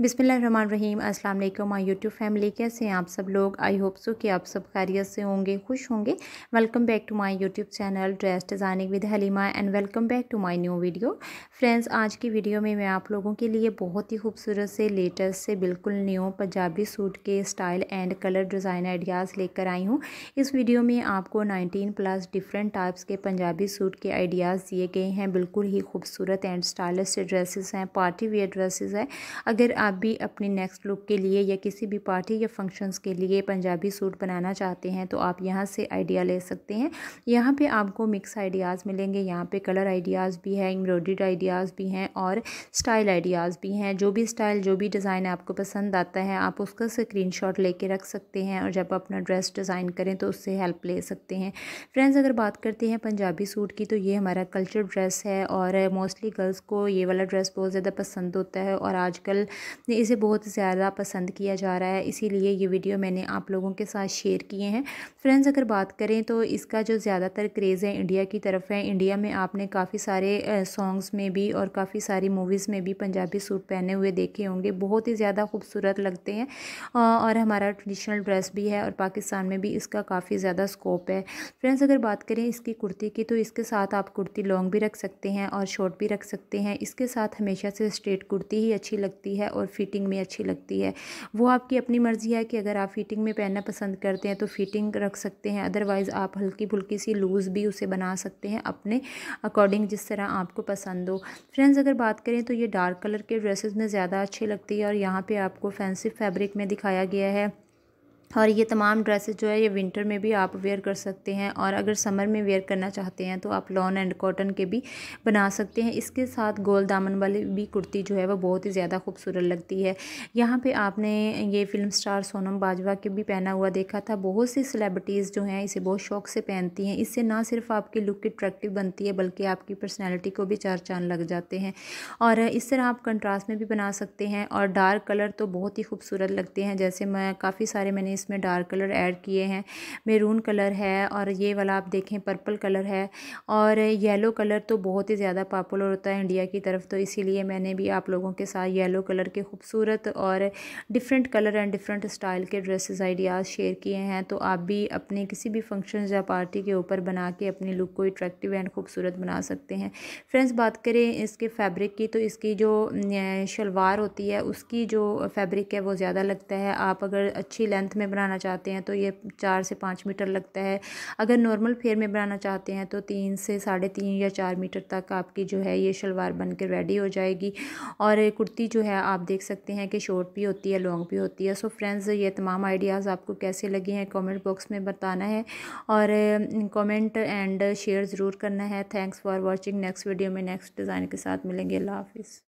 बिसमीम अस्सलाम वालेकुम माय यूट्यूब फैमिली कैसे हैं आप सब लोग आई होप सो कि आप सब खैरियत से होंगे खुश होंगे welcome back to my YouTube channel dress designing with Halima and welcome back to my new video friends आज की वीडियो में मैं आप लोगों के लिए बहुत ही खूबसूरत से लेटेस्ट से बिल्कुल न्यू पंजाबी सूट के style and colour design ideas लेकर आई हूँ इस वीडियो में आपको नाइनटीन प्लस डिफरेंट टाइप्स के पंजाबी सूट के आइडियाज़ दिए गए हैं बिल्कुल ही खूबसूरत एंड स्टाइलिश ड्रेसेस हैं पार्टी वेयर ड्रेसेस हैं अगर आप भी अपने नेक्स्ट लुक के लिए या किसी भी पार्टी या फंक्शंस के लिए पंजाबी सूट बनाना चाहते हैं तो आप यहाँ से आइडिया ले सकते हैं यहाँ पे आपको मिक्स आइडियाज़ मिलेंगे यहाँ पे कलर आइडियाज़ भी हैं एम्ब्रॉयड आइडियाज़ भी हैं और स्टाइल आइडियाज़ भी हैं जो भी स्टाइल जो भी डिज़ाइन आपको पसंद आता है आप उसका स्क्रीन शॉट लेके रख सकते हैं और जब अपना ड्रेस डिज़ाइन करें तो उससे हेल्प ले सकते हैं फ्रेंड्स अगर बात करते हैं पंजाबी सूट की तो ये हमारा कल्चर ड्रेस है और मोस्टली गर्ल्स को ये वाला ड्रेस बहुत ज़्यादा पसंद होता है और आजकल इसे बहुत ज़्यादा पसंद किया जा रहा है इसीलिए ये वीडियो मैंने आप लोगों के साथ शेयर किए हैं फ्रेंड्स अगर बात करें तो इसका जो ज़्यादातर क्रेज़ है इंडिया की तरफ है इंडिया में आपने काफ़ी सारे सॉन्ग्स में भी और काफ़ी सारी मूवीज़ में भी पंजाबी सूट पहने हुए देखे होंगे बहुत ही ज़्यादा खूबसूरत लगते हैं और हमारा ट्रेडिशनल ड्रेस भी है और पाकिस्तान में भी इसका काफ़ी ज़्यादा स्कोप है फ्रेंड्स अगर बात करें इसकी कुर्ती की तो इसके साथ आप कुर्ती लॉन्ग भी रख सकते हैं और शॉर्ट भी रख सकते हैं इसके साथ हमेशा से स्ट्रेट कुर्ती ही अच्छी लगती है और और फिटिंग में अच्छी लगती है वो आपकी अपनी मर्ज़ी है कि अगर आप फिटिंग में पहनना पसंद करते हैं तो फिटिंग रख सकते हैं अदरवाइज़ आप हल्की फुल्की सी लूज़ भी उसे बना सकते हैं अपने अकॉर्डिंग जिस तरह आपको पसंद हो फ्रेंड्स अगर बात करें तो ये डार्क कलर के ड्रेसेस में ज़्यादा अच्छी लगती है और यहाँ पर आपको फैंसी फैब्रिक में दिखाया गया है और ये तमाम ड्रेसेस जो है ये विंटर में भी आप वेयर कर सकते हैं और अगर समर में वेयर करना चाहते हैं तो आप लॉन एंड कॉटन के भी बना सकते हैं इसके साथ गोल दामन वाली भी कुर्ती जो है वह बहुत ही ज़्यादा खूबसूरत लगती है यहाँ पे आपने ये फिल्म स्टार सोनम बाजवा के भी पहना हुआ देखा था बहुत सी सेलेब्रिटीज़ जो हैं इसे बहुत शौक से पहनती हैं इससे ना सिर्फ आपकी लुक अट्रैक्टिव बनती है बल्कि आपकी पर्सनैलिटी को भी चार चांद लग जाते हैं और इस तरह आप कंट्रास्ट में भी बना सकते हैं और डार्क कलर तो बहुत ही खूबसूरत लगते हैं जैसे मैं काफ़ी सारे मैंने इस इसमें डार्क कलर ऐड किए हैं मेरून कलर है और ये वाला आप देखें पर्पल कलर है और येलो कलर तो बहुत ही ज़्यादा पॉपुलर होता है इंडिया की तरफ तो इसीलिए मैंने भी आप लोगों के साथ येलो कलर के खूबसूरत और different colour and different style के ड्रेसेस आइडियाज़ शेयर किए हैं तो आप भी अपने किसी भी फंक्शन या पार्टी के ऊपर बना के अपने लुक को अट्रैक्टिव एंड खूबसूरत बना सकते हैं फ्रेंड्स बात करें इसके फैब्रिक की तो इसकी जो शलवार होती है उसकी जो फैब्रिक है वो ज़्यादा लगता है आप अगर अच्छी लेंथ में में बनाना चाहते हैं तो ये चार से पाँच मीटर लगता है अगर नॉर्मल फेयर में बनाना चाहते हैं तो तीन से साढ़े तीन या चार मीटर तक आपकी जो है ये शलवार बन के रेडी हो जाएगी और कुर्ती जो है आप देख सकते हैं कि शॉर्ट भी होती है लॉन्ग भी होती है सो फ्रेंड्स ये तमाम आइडियाज़ आपको कैसे लगे हैं कॉमेंट बॉक्स में बताना है और कॉमेंट एंड शेयर ज़रूर करना है thanks for watching next video में नेक्स्ट डिज़ाइन के साथ मिलेंगे अल्लाह हाफिज़